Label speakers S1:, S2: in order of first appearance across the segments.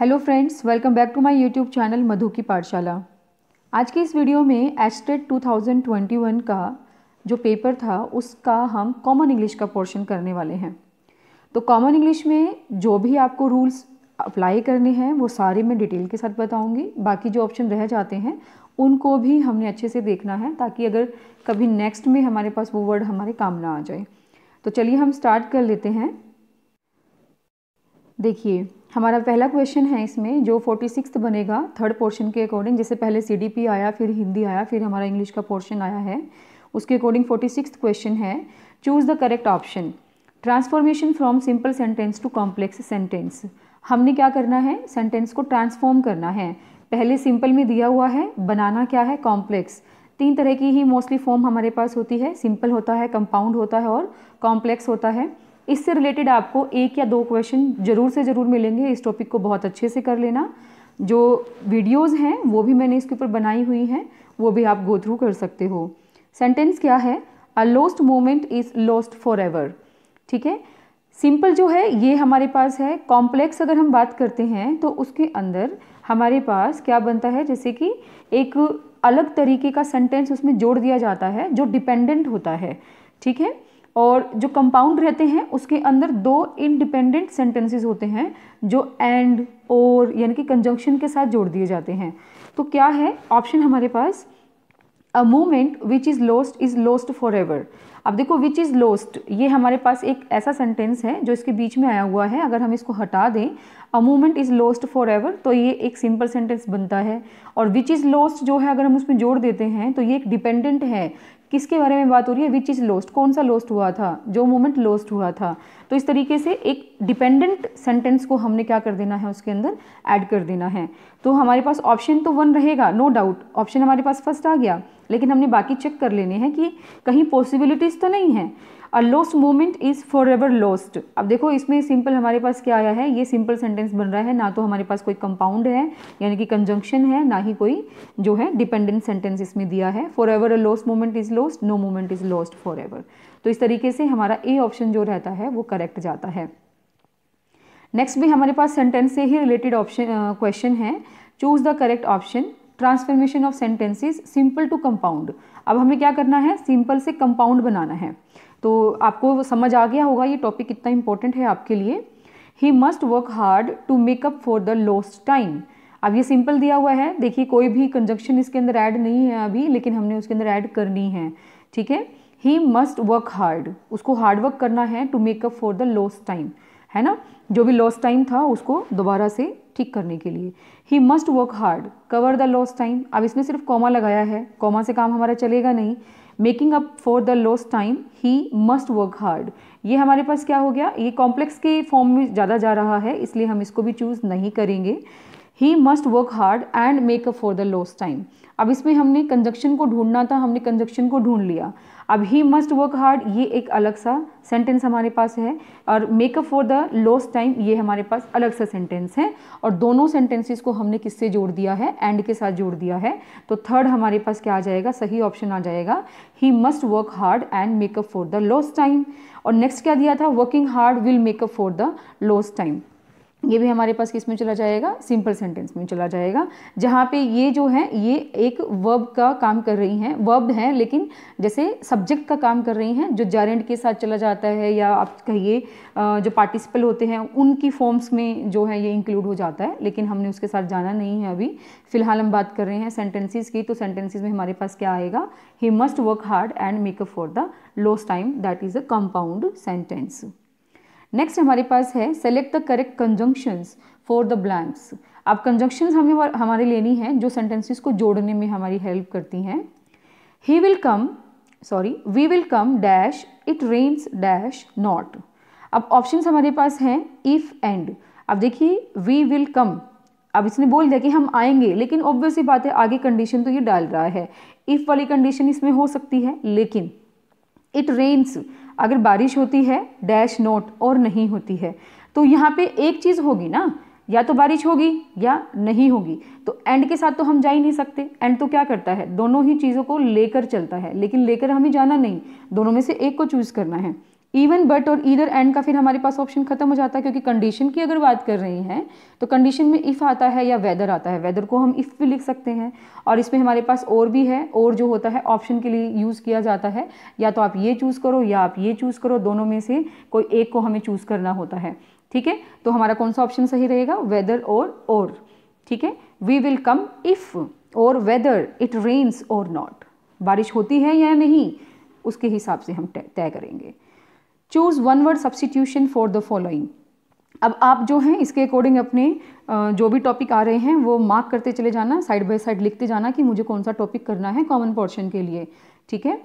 S1: hello friends welcome back to my YouTube channel Madhu की पाठशाला आज के इस वीडियो में एस्टेट 2021 का जो पेपर था उसका हम कॉमन इंग्लिश का पोर्शन करने वाले हैं तो कॉमन इंग्लिश में जो भी आपको रूल्स अप्लाई करने हैं वो सारे मैं डिटेल के साथ बताऊंगी बाकी जो ऑप्शन रह जाते हैं उनको भी हमने अच्छे से देखना है ताकि अगर कभी नेक्स्ट में हमारे पास वो वर्ड हमारे काम ना आ जाए तो चलिए हम स्टार्ट कर लेते हैं देखिए हमारा पहला क्वेश्चन है इसमें जो फोर्टी सिक्स बनेगा थर्ड पोर्शन के अकॉर्डिंग जैसे पहले सी आया फिर हिंदी आया फिर हमारा इंग्लिश का पोर्शन आया है उसके अकॉर्डिंग फोर्टी सिक्स क्वेश्चन है choose the correct option transformation from simple sentence to complex sentence हमने क्या करना है सेंटेंस को ट्रांसफॉर्म करना है पहले सिंपल में दिया हुआ है बनाना क्या है कॉम्प्लेक्स तीन तरह की ही मोस्टली फॉर्म हमारे पास होती है सिंपल होता है कंपाउंड होता है और कॉम्प्लेक्स होता है इससे रिलेटेड आपको एक या दो क्वेश्चन ज़रूर से ज़रूर मिलेंगे इस टॉपिक को बहुत अच्छे से कर लेना जो वीडियोज़ हैं वो भी मैंने इसके ऊपर बनाई हुई हैं वो भी आप गो थ्रू कर सकते हो सेंटेंस क्या है a lost moment is lost forever ठीक है सिंपल जो है ये हमारे पास है कॉम्प्लेक्स अगर हम बात करते हैं तो उसके अंदर हमारे पास क्या बनता है जैसे कि एक अलग तरीके का सेंटेंस उसमें जोड़ दिया जाता है जो डिपेंडेंट होता है ठीक है और जो कंपाउंड रहते हैं उसके अंदर दो इंडिपेंडेंट सेंटेंसेस होते हैं जो एंड और यानी कि कंजंक्शन के साथ जोड़ दिए जाते हैं तो क्या है ऑप्शन हमारे पास a moment which is lost is lost forever अब देखो विच इज़ लॉस्ट ये हमारे पास एक ऐसा सेंटेंस है जो इसके बीच में आया हुआ है अगर हम इसको हटा दें a moment is lost forever तो ये एक सिंपल सेंटेंस बनता है और विच इज़ लॉस्ट जो है अगर हम उसमें जोड़ देते हैं तो ये एक डिपेंडेंट है किसके बारे में बात हो रही है विच इज़ लॉस्ट कौन सा लॉस्ट हुआ था जो मोमेंट लॉस्ट हुआ था तो इस तरीके से एक डिपेंडेंट सेंटेंस को हमने क्या कर देना है उसके अंदर ऐड कर देना है तो हमारे पास ऑप्शन तो वन रहेगा नो डाउट ऑप्शन हमारे पास फर्स्ट आ गया लेकिन हमने बाकी चेक कर लेने हैं कि कहीं पॉसिबिलिटीज़ तो नहीं है a loss moment is forever lost अब देखो इसमें सिंपल हमारे पास क्या आया है ये सिंपल सेंटेंस बन रहा है ना तो हमारे पास कोई कंपाउंड है यानी कि कंजंक्शन है ना ही कोई जो है डिपेंडेंट सेंटेंस इसमें दिया है forever a loss moment is lost no moment is lost forever तो इस तरीके से हमारा ए ऑप्शन जो रहता है वो करेक्ट जाता है नेक्स्ट भी हमारे पास सेंटेंस से ही रिलेटेड ऑप्शन क्वेश्चन है choose the correct option transformation of sentences simple to compound अब हमें क्या करना है सिंपल से कंपाउंड बनाना है तो आपको समझ आ गया होगा ये टॉपिक कितना इंपॉर्टेंट है आपके लिए he must work hard to make up for the lost time अब ये सिंपल दिया हुआ है देखिए कोई भी कंजक्शन इसके अंदर ऐड नहीं है अभी लेकिन हमने उसके अंदर ऐड करनी है ठीक है ही मस्ट वर्क हार्ड उसको हार्ड वर्क करना है to make up for the lost time है ना जो भी लॉस्ट टाइम था उसको दोबारा से ठीक करने के लिए he must work hard cover the loss time अब इसमें सिर्फ कॉमा लगाया है कॉमा से काम हमारा चलेगा नहीं making up for the loss time he must work hard ये हमारे पास क्या हो गया ये कॉम्प्लेक्स के फॉर्म में ज़्यादा जा रहा है इसलिए हम इसको भी चूज़ नहीं करेंगे he must work hard and make up for the loss time अब इसमें हमने कंजक्शन को ढूंढना था हमने कंजक्शन को ढूंढ लिया अब ही मस्ट वर्क हार्ड ये एक अलग सा सेंटेंस हमारे पास है और make up for the loss time ये हमारे पास अलग सा सेंटेंस है और दोनों सेंटेंसेस को हमने किससे जोड़ दिया है एंड के साथ जोड़ दिया है तो थर्ड हमारे पास क्या आ जाएगा सही ऑप्शन आ जाएगा he must work hard and make up for the loss time और नेक्स्ट क्या दिया था working hard will make up for the loss time ये भी हमारे पास किस में चला जाएगा सिंपल सेंटेंस में चला जाएगा जहाँ पे ये जो है ये एक वर्ब का काम कर रही हैं वर्ब है लेकिन जैसे सब्जेक्ट का काम कर रही हैं जो जारेंट के साथ चला जाता है या आप कहिए जो पार्टिसिपल होते हैं उनकी फॉर्म्स में जो है ये इंक्लूड हो जाता है लेकिन हमने उसके साथ जाना नहीं है अभी फ़िलहाल हम बात कर रहे हैं सेंटेंसेज की तो सेंटेंसेज में हमारे पास क्या आएगा he must work hard and make up for the lost time that is a compound sentence next हमारे पास है select the correct conjunctions for the blanks अब कंजंक्शंस हमें हमारे लेनी है जो सेंटेंसेस को जोड़ने में हमारी हेल्प करती हैं he will come sorry we will come dash it rains dash not अब ऑप्शंस हमारे पास हैं इफ़ एंड अब देखिए वी विल कम अब इसने बोल दिया कि हम आएंगे लेकिन ऑब्वियसली बात है आगे कंडीशन तो ये डाल रहा है इफ़ वाली कंडीशन इसमें हो सकती है लेकिन इट रेन्स अगर बारिश होती है डैश नोट और नहीं होती है तो यहाँ पे एक चीज़ होगी ना या तो बारिश होगी या नहीं होगी तो एंड के साथ तो हम जा ही नहीं सकते एंड तो क्या करता है दोनों ही चीज़ों को लेकर चलता है लेकिन लेकर हमें जाना नहीं दोनों में से एक को चूज़ करना है इवन बट और इधर एंड का फिर हमारे पास ऑप्शन खत्म हो जाता है क्योंकि कंडीशन की अगर बात कर रहे हैं तो कंडीशन में इफ़ आता है या वेदर आता है वेदर को हम इफ़ भी लिख सकते हैं और इसमें हमारे पास और भी है और जो होता है ऑप्शन के लिए यूज़ किया जाता है या तो आप ये चूज़ करो या आप ये चूज़ करो दोनों में से कोई एक को हमें चूज़ करना होता है ठीक है तो हमारा कौन सा ऑप्शन सही रहेगा वेदर और और ठीक है वी विल कम इफ़ और वेदर इट रेन्स और नॉट बारिश होती है या नहीं उसके हिसाब से हम तय करेंगे choose one word substitution for the following अब आप जो हैं इसके अकॉर्डिंग अपने जो भी टॉपिक आ रहे हैं वो मार्क करते चले जाना साइड बाय साइड लिखते जाना कि मुझे कौन सा टॉपिक करना है कॉमन पोर्शन के लिए ठीक है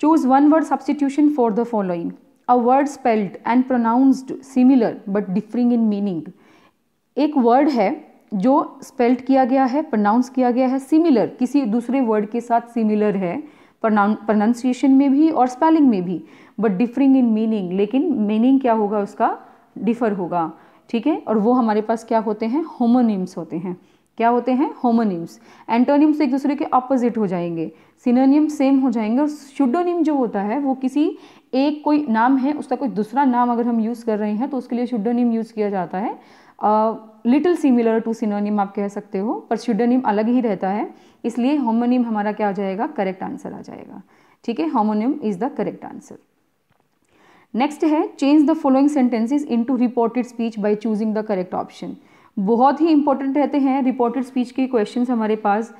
S1: choose one word substitution for the following a word spelled and pronounced similar but differing in meaning एक वर्ड है जो स्पेल्ड किया गया है प्रोनाउंस किया गया है सिमिलर किसी दूसरे वर्ड के साथ सिमिलर है प्रोनाउंसिएशन में भी और स्पेलिंग में भी बट डिफरिंग इन मीनिंग लेकिन मीनिंग क्या होगा उसका डिफर होगा ठीक है और वो हमारे पास क्या होते हैं होमोनिम्स होते हैं क्या होते हैं होमोनिम्स एंटोनिम्स एक दूसरे के अपोजिट हो जाएंगे सिनोनिम सेम हो जाएंगे और शुडोनिम जो होता है वो किसी एक कोई नाम है उसका कोई दूसरा नाम अगर हम यूज़ कर रहे हैं तो उसके लिए शुडोनिम यूज़ किया जाता है लिटिल सिमिलर टू सिनोनिम आप कह सकते हो पर शुडोनिम अलग ही रहता है इसलिए होमोनिम हमारा क्या आ जाएगा करेक्ट आंसर आ जाएगा ठीक है homonym is the correct answer next है change the following sentences into reported speech by choosing the correct option बहुत ही इंपॉर्टेंट रहते हैं रिपोर्टेड स्पीच के क्वेश्चन हमारे पास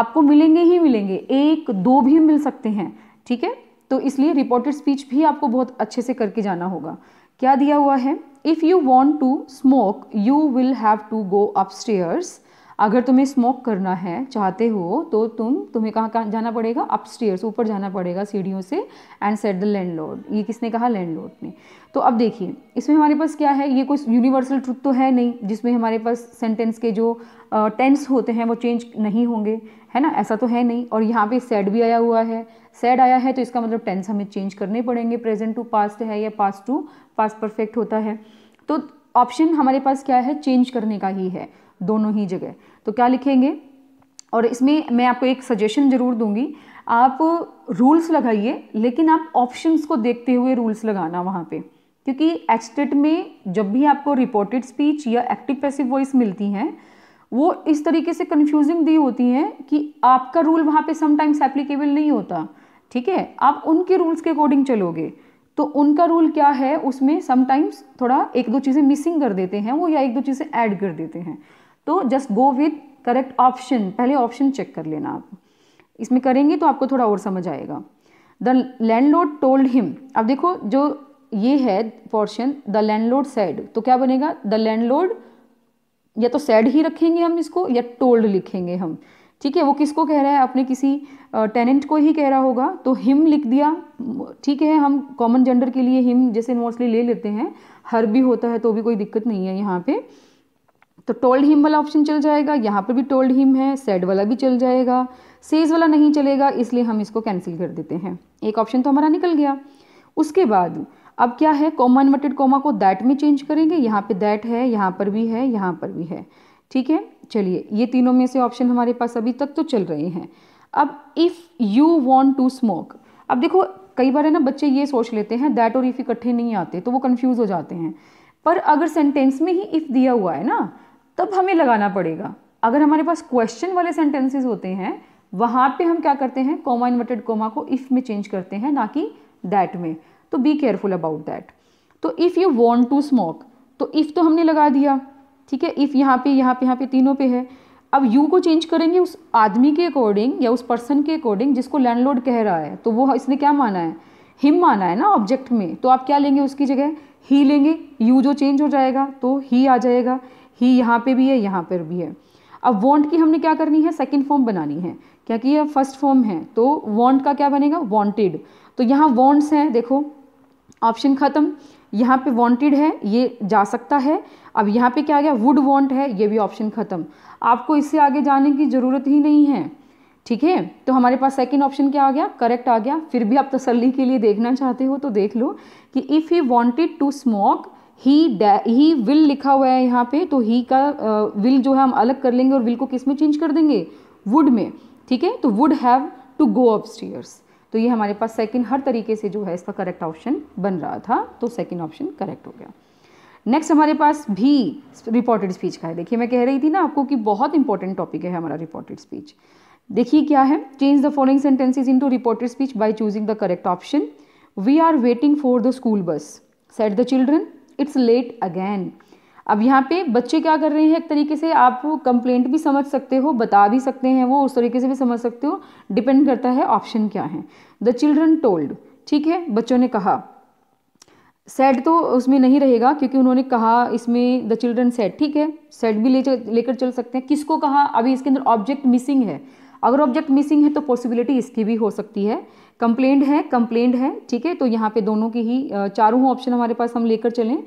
S1: आपको मिलेंगे ही मिलेंगे एक दो भी मिल सकते हैं ठीक है तो इसलिए रिपोर्टेड स्पीच भी आपको बहुत अच्छे से करके जाना होगा क्या दिया हुआ है if you want to smoke you will have to go upstairs अगर तुम्हें स्मोक करना है चाहते हो तो तुम तुम्हें कहाँ कहाँ जाना पड़ेगा अपस्टेयर्स ऊपर जाना पड़ेगा सीढ़ियों से एंड सेट द लैंडलॉर्ड ये किसने कहा लैंड लैंडलॉर्ड ने तो अब देखिए इसमें हमारे पास क्या है ये कोई यूनिवर्सल ट्रुथ तो है नहीं जिसमें हमारे पास सेंटेंस के जो टेंस uh, होते हैं वो चेंज नहीं होंगे है ना ऐसा तो है नहीं और यहाँ पे सैड भी आया हुआ है सैड आया है तो इसका मतलब टेंस हमें चेंज करने पड़ेंगे प्रेजेंट टू पास्ट है या पास्ट टू पास्ट परफेक्ट होता है तो ऑप्शन हमारे पास क्या है चेंज करने का ही है दोनों ही जगह तो क्या लिखेंगे और इसमें मैं आपको एक सजेशन ज़रूर दूंगी आप रूल्स लगाइए लेकिन आप ऑप्शंस को देखते हुए रूल्स लगाना वहाँ पे क्योंकि एचटेट में जब भी आपको रिपोर्टेड स्पीच या एक्टिव पैसिव वॉइस मिलती हैं वो इस तरीके से कन्फ्यूजिंग दी होती हैं कि आपका रूल वहाँ पे समटाइम्स एप्लीकेबल नहीं होता ठीक है आप उनके रूल्स के अकॉर्डिंग चलोगे तो उनका रूल क्या है उसमें समटाइम्स थोड़ा एक दो चीज़ें मिसिंग कर देते हैं वो या एक दो चीज़ें ऐड कर देते हैं तो just go with correct option पहले ऑप्शन चेक कर लेना आप इसमें करेंगे तो आपको थोड़ा और समझ आएगा the landlord told him अब देखो जो ये है portion the landlord said तो क्या बनेगा द लैंड लोड या तो सैड ही रखेंगे हम इसको या टोल्ड लिखेंगे हम ठीक है वो किसको कह रहा है अपने किसी टेनेंट को ही कह रहा होगा तो हिम लिख दिया ठीक है हम कॉमन जेंडर के लिए हिम जैसे मोस्टली ले लेते हैं हर भी होता है तो भी कोई दिक्कत नहीं है यहाँ पे तो टोल्ड हिम वाला ऑप्शन चल जाएगा यहाँ पर भी टोल्ड हिम है सेड वाला भी चल जाएगा सेज वाला नहीं चलेगा इसलिए हम इसको कैंसिल कर देते हैं एक ऑप्शन तो हमारा निकल गया उसके बाद अब क्या है कॉमा इन्वर्टेड कॉमा को दैट में चेंज करेंगे यहाँ पे दैट है यहाँ पर भी है यहाँ पर भी है ठीक है चलिए ये तीनों में से ऑप्शन हमारे पास अभी तक तो चल रहे हैं अब if you want to smoke अब देखो कई बार है ना बच्चे ये सोच लेते हैं दैट और इफ़ इकट्ठे नहीं आते तो वो कन्फ्यूज़ हो जाते हैं पर अगर सेंटेंस में ही इफ़ दिया हुआ है ना तब हमें लगाना पड़ेगा अगर हमारे पास क्वेश्चन वाले सेंटेंसेस होते हैं वहाँ पे हम क्या करते हैं कोमा इन्वर्टेड कोमा को इफ़ में चेंज करते हैं ना कि दैट में तो बी केयरफुल अबाउट दैट तो if you want to smoke तो इफ़ तो हमने लगा दिया ठीक है इफ़ यहाँ पे यहाँ पे यहाँ पे तीनों पे है अब यू को चेंज करेंगे उस आदमी के अकॉर्डिंग या उस पर्सन के अकॉर्डिंग जिसको लैंडलॉर्ड कह रहा है तो वो इसने क्या माना है हिम माना है ना ऑब्जेक्ट में तो आप क्या लेंगे उसकी जगह ही लेंगे यू जो चेंज हो जाएगा तो ही आ जाएगा ही यहाँ पे भी है यहाँ पर भी है अब वॉन्ट की हमने क्या करनी है सेकेंड फॉर्म बनानी है क्या कि यह फर्स्ट फॉर्म है तो वॉन्ट का क्या बनेगा वॉन्टेड तो यहाँ वॉन्ट्स हैं देखो ऑप्शन ख़त्म यहाँ पे वॉन्टेड है ये जा सकता है अब यहाँ पे क्या आ गया वुड वॉन्ट है ये भी ऑप्शन ख़त्म आपको इससे आगे जाने की ज़रूरत ही नहीं है ठीक है तो हमारे पास सेकेंड ऑप्शन क्या आ गया करेक्ट आ गया फिर भी आप तसल्ली के लिए देखना चाहते हो तो देख लो कि if he wanted to smoke he he will लिखा हुआ है यहाँ पे तो ही का विल uh, जो है हम अलग कर लेंगे और विल को किस में चेंज कर देंगे वुड में ठीक है तो would have to go upstairs तो ये हमारे पास सेकेंड हर तरीके से जो है इसका करेक्ट ऑप्शन बन रहा था तो सेकेंड ऑप्शन करेक्ट हो गया नेक्स्ट हमारे पास भी रिपोर्टेड स्पीच का है देखिए मैं कह रही थी ना आपको कि बहुत इंपॉर्टेंट टॉपिक है हमारा रिपोर्टेड स्पीच देखिए क्या है change the following sentences to reported speech by choosing the correct option we are waiting for the school bus said the children it's late again अब यहाँ पे बच्चे क्या कर रहे हैं एक तरीके से आप कंप्लेंट भी समझ सकते हो बता भी सकते हैं वो उस तरीके से भी समझ सकते हो डिपेंड करता है ऑप्शन क्या है द चिल्ड्रन टोल्ड ठीक है बच्चों ने कहा सेड तो उसमें नहीं रहेगा क्योंकि उन्होंने कहा इसमें द चिल्ड्रन सेड ठीक है सेड भी लेकर चल सकते हैं किसको कहा अभी इसके अंदर ऑब्जेक्ट मिसिंग है अगर ऑब्जेक्ट मिसिंग है तो पॉसिबिलिटी इसकी भी हो सकती है कंप्लेंड है कंप्लेंड है ठीक है तो यहाँ पे दोनों की ही चारों ऑप्शन हमारे पास हम लेकर चलें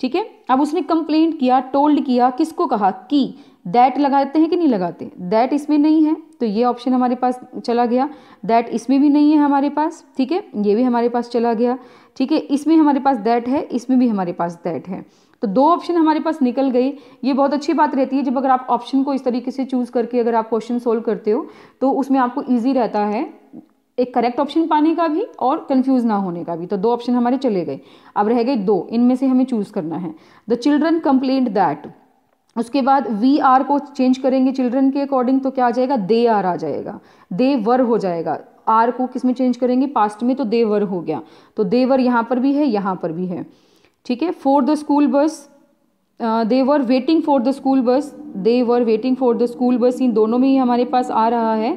S1: ठीक है अब उसने कंप्लेंट किया टोल्ड किया किसको कहा कि दैट लगाते हैं कि नहीं लगाते दैट इसमें नहीं है तो ये ऑप्शन हमारे पास चला गया दैट इसमें भी नहीं है हमारे पास ठीक है ये भी हमारे पास चला गया ठीक है इसमें हमारे पास दैट है इसमें भी हमारे पास दैट है तो दो ऑप्शन हमारे पास निकल गई ये बहुत अच्छी बात रहती है जब अगर आप ऑप्शन को इस तरीके से चूज़ करके अगर आप क्वेश्चन सोल्व करते हो तो उसमें आपको ईजी रहता है एक करेक्ट ऑप्शन पाने का भी और कंफ्यूज ना होने का भी तो दो ऑप्शन हमारे चले गए अब रह गए दो इनमें से हमें चूज़ करना है द चिल्ड्रन कंप्लेंट दैट उसके बाद वी आर को चेंज करेंगे चिल्ड्रन के अकॉर्डिंग तो क्या आ जाएगा दे आर आ जाएगा दे वर हो जाएगा आर को किस में चेंज करेंगे पास्ट में तो देवर हो गया तो देवर यहाँ पर भी है यहां पर भी है ठीक है for the school bus they were waiting for the school bus they were waiting for the school bus इन दोनों में ही हमारे पास आ रहा है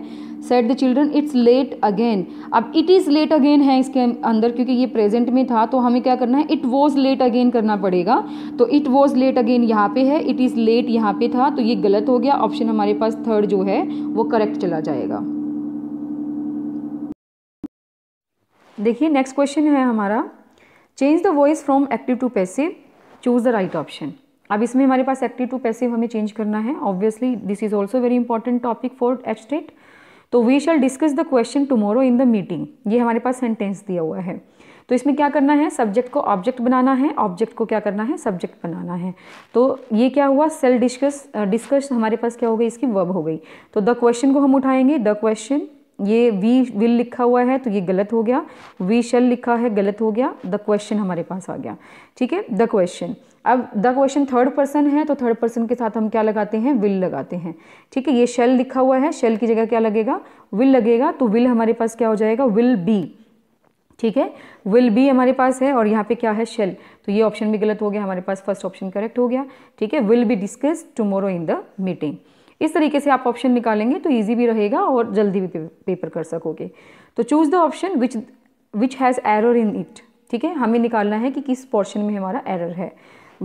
S1: said the children it's late again अब इट इज़ लेट अगेन है इसके अंदर क्योंकि ये प्रेजेंट में था तो हमें क्या करना है इट वॉज लेट अगेन करना पड़ेगा तो इट वॉज लेट अगेन यहाँ पे है इट इज़ लेट यहाँ पे था तो ये गलत हो गया ऑप्शन हमारे पास थर्ड जो है वो करेक्ट चला जाएगा देखिए नेक्स्ट क्वेश्चन है हमारा change the voice from active to passive choose the right option अब इसमें हमारे पास एक्टिव टू पैसिव हमें चेंज करना है obviously this is also very important topic for each state तो we shall discuss the question tomorrow in the meeting ये हमारे पास सेंटेंस दिया हुआ है तो इसमें क्या करना है सब्जेक्ट को ऑब्जेक्ट बनाना है ऑब्जेक्ट को क्या करना है सब्जेक्ट बनाना है तो ये क्या हुआ सेल डिस्कस डिस्कस हमारे पास क्या हो गई इसकी वर्ब हो गई तो द क्वेश्चन को हम उठाएंगे द क्वेश्चन ये वी विल लिखा हुआ है तो ये गलत हो गया वी शल लिखा है गलत हो गया द क्वेश्चन हमारे पास आ गया ठीक है द क्वेश्चन अब द क्वेश्चन थर्ड पर्सन है तो थर्ड पर्सन के साथ हम क्या लगाते हैं विल लगाते हैं ठीक है ये शेल लिखा हुआ है शेल की जगह क्या लगेगा विल लगेगा तो विल हमारे पास क्या हो जाएगा विल बी ठीक है विल बी हमारे पास है और यहाँ पे क्या है शेल तो ये ऑप्शन भी गलत हो गया हमारे पास फर्स्ट ऑप्शन करेक्ट हो गया ठीक है will be discuss tomorrow in the meeting इस तरीके से आप ऑप्शन निकालेंगे तो ईजी भी रहेगा और जल्दी भी पेपर कर सकोगे तो choose the option which which has error in it ठीक है हमें निकालना है कि किस पोर्शन में हमारा एरर है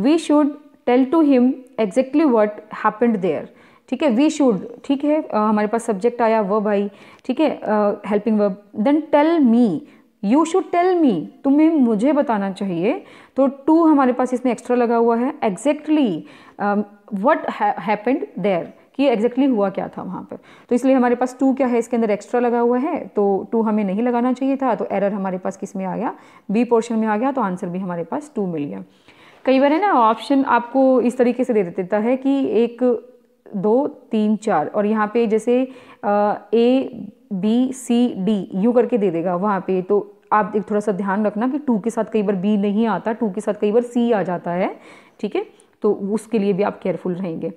S1: we should tell to him exactly what happened there ठीक है वी शुड ठीक है हमारे पास सब्जेक्ट आया वर्ब आई ठीक है helping verb then tell me you should tell me तुम्हें मुझे बताना चाहिए तो टू हमारे पास इसमें एक्स्ट्रा लगा हुआ है एग्जैक्टली वट हैपेंड देयर कि एग्जैक्टली हुआ क्या था वहाँ पर तो इसलिए हमारे पास टू क्या है इसके अंदर एक्स्ट्रा लगा हुआ है तो टू हमें नहीं लगाना चाहिए था तो एरर हमारे पास किस में आ गया बी पोर्शन में आ गया तो आंसर भी हमारे पास टू मिल गया कई बार है ना ऑप्शन आपको इस तरीके से दे देता है कि एक दो तीन चार और यहाँ पे जैसे A B C D you करके दे देगा वहाँ पे तो आप एक थोड़ा सा ध्यान रखना कि टू के साथ कई बार बी नहीं आता टू के साथ कई बार सी आ जाता है ठीक है तो उसके लिए भी आप केयरफुल रहेंगे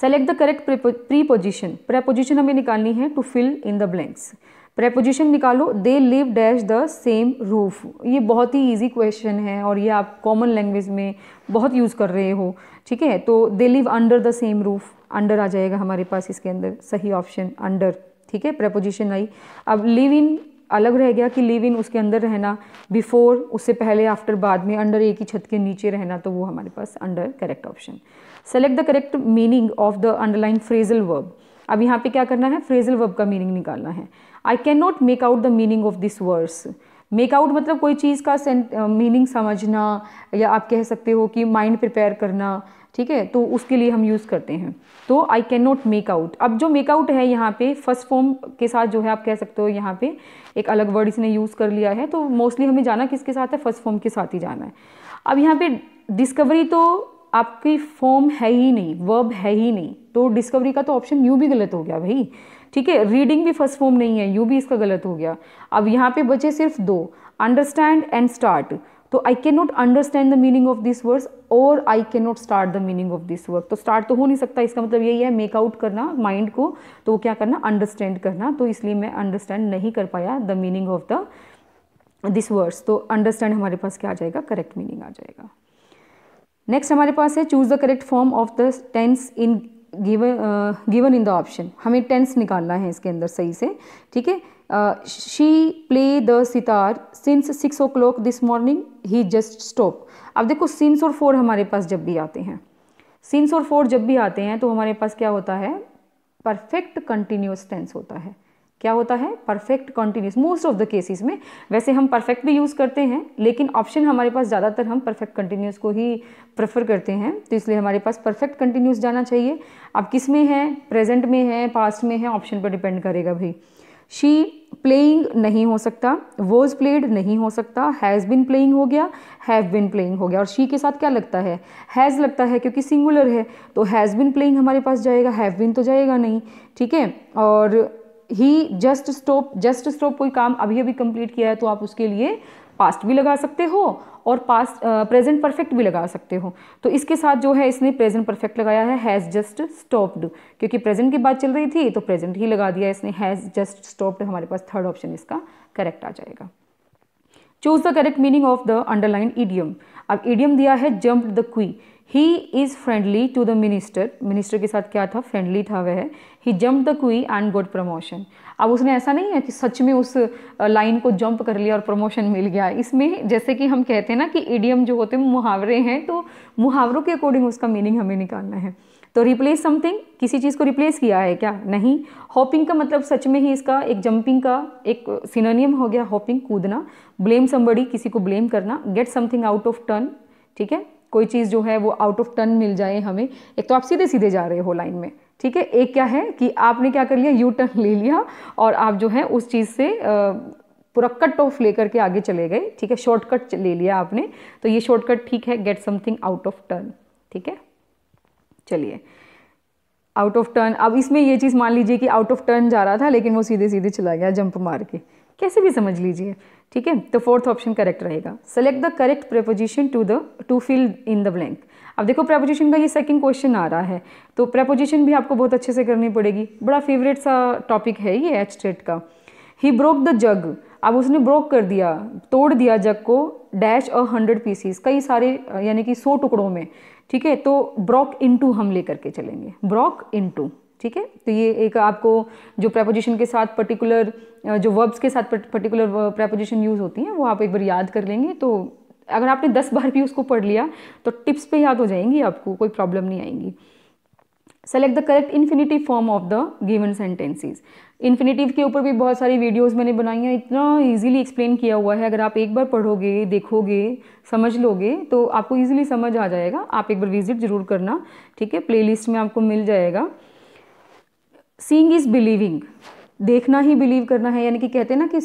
S1: select the correct preposition preposition हमें निकालनी है to fill in the blanks preposition निकालो they live dash the same roof ये बहुत ही ईजी क्वेश्चन है और ये आप कॉमन लैंग्वेज में बहुत यूज़ कर रहे हो ठीक है तो they live under the same roof under आ जाएगा हमारे पास इसके अंदर सही ऑप्शन अंडर ठीक है प्रेपोजिशन आई अब लिव इन अलग रह गया कि लिव इन उसके अंदर रहना बिफोर उससे पहले आफ्टर बाद में अंडर एक ही छत के नीचे रहना तो वो हमारे पास under correct option select the correct meaning of the underline phrasal verb अब यहाँ पे क्या करना है फ्रेजल वर्ब का मीनिंग निकालना है I can not make out the meaning of this words make out मतलब कोई चीज़ का मीनिंग uh, समझना या आप कह सकते हो कि माइंड प्रिपेयर करना ठीक है तो उसके लिए हम यूज़ करते हैं तो I can not make out अब जो मेक आउट है यहाँ पे फर्स्ट फॉर्म के साथ जो है आप कह सकते हो यहाँ पे एक अलग वर्ड इसने यूज़ कर लिया है तो मोस्टली हमें जाना किसके साथ है फर्स्ट फॉर्म के साथ ही जाना है अब यहाँ पे डिस्कवरी तो आपकी फॉर्म है ही नहीं वर्ब है ही नहीं तो डिस्कवरी का तो ऑप्शन यू भी गलत हो गया भाई ठीक है रीडिंग भी फर्स्ट फॉर्म नहीं है यू भी इसका गलत हो गया अब यहाँ पे बचे सिर्फ दो अंडरस्टैंड एंड स्टार्ट तो I can not understand the meaning of this words और I can not start the meaning of this word तो स्टार्ट तो हो नहीं सकता इसका मतलब यही है मेक आउट करना माइंड को तो क्या करना अंडरस्टैंड करना तो इसलिए मैं अंडरस्टैंड नहीं कर पाया the meaning of the this words तो अंडरस्टैंड हमारे पास क्या आ जाएगा करेक्ट मीनिंग आ जाएगा नेक्स्ट हमारे पास है choose the correct form of the tense in given given in the option हमें टेंस निकालना है इसके अंदर सही से ठीक है she play the sitar since six o'clock this morning he just stop अब देखो सिंस और फोर हमारे पास जब भी आते हैं सिंस और फोर जब भी आते हैं तो हमारे पास क्या होता है परफेक्ट कंटिन्यूस टेंस होता है क्या होता है perfect continuous most of the cases में वैसे हम परफेक्ट भी यूज़ करते हैं लेकिन ऑप्शन हमारे पास ज़्यादातर हम परफेक्ट कंटिन्यूस को ही प्रेफर करते हैं तो इसलिए हमारे पास परफेक्ट कंटिन्यूस जाना चाहिए अब किस में है प्रेजेंट में है पास्ट में है ऑप्शन पर डिपेंड करेगा भाई शी प्लेइंग नहीं हो सकता वोज प्लेड नहीं हो सकता हैज़ बिन प्लेइंग हो गया हैव बिन प्लेइंग हो गया और शी के साथ क्या लगता है हैज़ लगता है क्योंकि सिंगुलर है तो हैज़ बिन प्लेइंग हमारे पास जाएगा हैव बिन तो जाएगा नहीं ठीक है और he just stop just stop कोई काम अभी अभी कंप्लीट किया है तो आप उसके लिए पास्ट भी लगा सकते हो और पास्ट प्रेजेंट परफेक्ट भी लगा सकते हो तो इसके साथ जो है इसने प्रेजेंट परफेक्ट लगाया है हैज़ जस्ट स्टॉप्ड क्योंकि प्रेजेंट की बात चल रही थी तो प्रेजेंट ही लगा दिया इसने हैज़ जस्ट स्टॉप्ड हमारे पास थर्ड ऑप्शन इसका करेक्ट आ जाएगा choose the correct meaning of the underline idiom अब ईडियम दिया है jump the queue he is friendly to the minister minister के साथ क्या था फ्रेंडली था वह he jump the queue and got promotion अब उसने ऐसा नहीं है कि सच में उस लाइन को जंप कर लिया और प्रमोशन मिल गया इसमें जैसे कि हम कहते हैं ना कि ईडियम जो होते हैं मुहावरे हैं तो मुहावरों के अकॉर्डिंग उसका मीनिंग हमें निकालना है तो रिप्लेस समथिंग किसी चीज़ को रिप्लेस किया है क्या नहीं हॉपिंग का मतलब सच में ही इसका एक जंपिंग का एक सिनोनियम हो गया हॉपिंग कूदना ब्लेम समबड़ी किसी को ब्लेम करना get something out of turn ठीक है कोई चीज़ जो है वो आउट ऑफ टर्न मिल जाए हमें एक तो आप सीधे सीधे जा रहे हो लाइन में ठीक है एक क्या है कि आपने क्या कर लिया यू टर्न ले लिया और आप जो है उस चीज़ से पूरा कट ऑफ लेकर के आगे चले गए ठीक है शॉर्टकट ले लिया आपने तो ये शॉर्टकट ठीक है get something out of turn ठीक है चलिए आउट ऑफ टर्न अब इसमें ये चीज़ मान लीजिए कि आउट ऑफ टर्न जा रहा था लेकिन वो सीधे सीधे चला गया जंप मार के कैसे भी समझ लीजिए ठीक है तो फोर्थ ऑप्शन करेक्ट रहेगा select the correct preposition to the to fill in the blank अब देखो प्रेपोजिशन का ये सेकंड क्वेश्चन आ रहा है तो प्रेपोजिशन भी आपको बहुत अच्छे से करनी पड़ेगी बड़ा फेवरेट सा टॉपिक है ये एच स्टेट का ही ब्रोक द जग अब उसने ब्रोक कर दिया तोड़ दिया जग को डैश और हंड्रेड पीसीस कई सारे यानी कि सौ टुकड़ों में ठीक है तो ब्रॉक इनटू हम लेकर के चलेंगे ब्रॉक इनटू ठीक है तो ये एक आपको जो प्रेपोजिशन के साथ पर्टिकुलर जो वर्ब्स के साथ पर्टिकुलर प्रेपोजिशन यूज़ होती हैं वो आप एक बार याद कर लेंगे तो अगर आपने दस बार भी उसको पढ़ लिया तो टिप्स पे याद हो जाएंगी आपको कोई प्रॉब्लम नहीं आएंगी select the correct infinitive form of the given sentences infinitive के ऊपर भी बहुत सारी वीडियोज़ मैंने बनाई हैं इतना ईजिली एक्सप्लेन किया हुआ है अगर आप एक बार पढ़ोगे देखोगे समझ लोगे तो आपको ईजिली समझ आ जाएगा आप एक बार विजिट जरूर करना ठीक है लिस्ट में आपको मिल जाएगा सींग इज़ बिलीविंग देखना ही बिलीव करना है यानी कि कहते हैं ना कि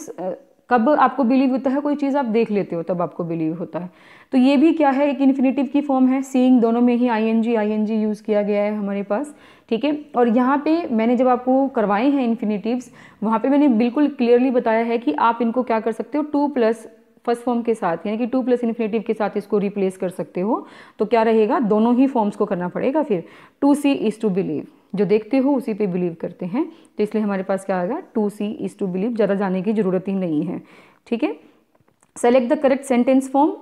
S1: कब आपको बिलीव होता है कोई चीज़ आप देख लेते हो तब आपको बिलीव होता है तो ये भी क्या है एक इन्फिनेटिव की फॉर्म है सीइंग दोनों में ही आईएनजी आईएनजी यूज़ किया गया है हमारे पास ठीक है और यहाँ पे मैंने जब आपको करवाए हैं इन्फिनेटिव्स वहाँ पे मैंने बिल्कुल क्लियरली बताया है कि आप इनको क्या कर सकते हो टू प्लस फर्स्ट फॉर्म के साथ यानी कि टू प्लस इन्फिनेटिव के साथ इसको रिप्लेस कर सकते हो तो क्या रहेगा दोनों ही फॉर्म्स को करना पड़ेगा फिर to see is to believe जो देखते हो उसी पे बिलीव करते हैं तो इसलिए हमारे पास क्या आएगा to see is to believe ज़्यादा जाने की ज़रूरत ही नहीं है ठीक है select the correct sentence form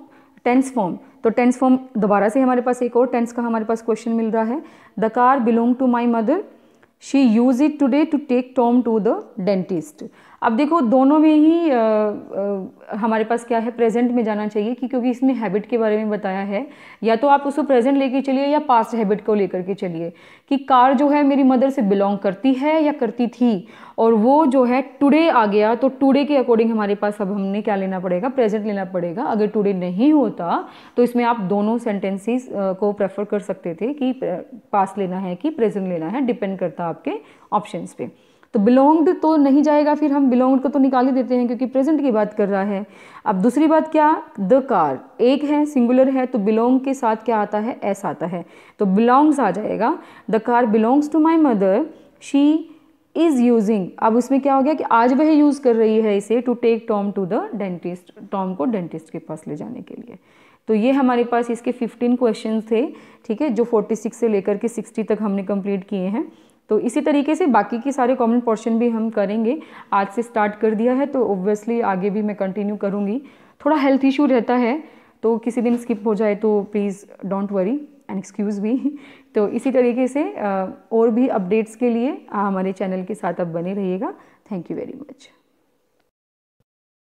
S1: tense form तो टेंस फॉर्म दोबारा से हमारे पास एक और टेंस का हमारे पास क्वेश्चन मिल रहा है the car belong to my mother she use it today to take Tom to the dentist अब देखो दोनों में ही आ, आ, हमारे पास क्या है प्रेजेंट में जाना चाहिए कि क्योंकि इसमें हैबिट के बारे में बताया है या तो आप उसको प्रेजेंट लेके चलिए या पास्ट हैबिट को लेकर के चलिए कि कार जो है मेरी मदर से बिलोंग करती है या करती थी और वो जो है टुडे आ गया तो टुडे के अकॉर्डिंग हमारे पास अब हमने क्या लेना पड़ेगा प्रेजेंट लेना पड़ेगा अगर टुडे नहीं होता तो इसमें आप दोनों सेंटेंसेस को प्रेफर कर सकते थे कि पास लेना है कि प्रेजेंट लेना है डिपेंड करता आपके ऑप्शंस पे तो बिलोंग्ड तो नहीं जाएगा फिर हम बिलोंग्ड को तो निकाल ही देते हैं क्योंकि प्रेजेंट की बात कर रहा है अब दूसरी बात क्या द कार एक है सिंगुलर है तो बिलोंग के साथ क्या आता है एस आता है तो बिलोंग्स आ जाएगा the car belongs to my mother she is using अब उसमें क्या हो गया कि आज वह यूज़ कर रही है इसे to take Tom to the dentist Tom को डेंटिस्ट के पास ले जाने के लिए तो ये हमारे पास इसके 15 क्वेश्चन थे ठीक है जो 46 से लेकर के 60 तक हमने कंप्लीट किए हैं तो इसी तरीके से बाकी के सारे कॉमन पोर्शन भी हम करेंगे आज से स्टार्ट कर दिया है तो ओब्वियसली आगे भी मैं कंटिन्यू करूँगी थोड़ा हेल्थ इशू रहता है तो किसी दिन स्किप हो जाए तो please don't worry and excuse भी तो इसी तरीके से और भी अपडेट्स के लिए हमारे चैनल के साथ अब बने रहिएगा थैंक यू वेरी मच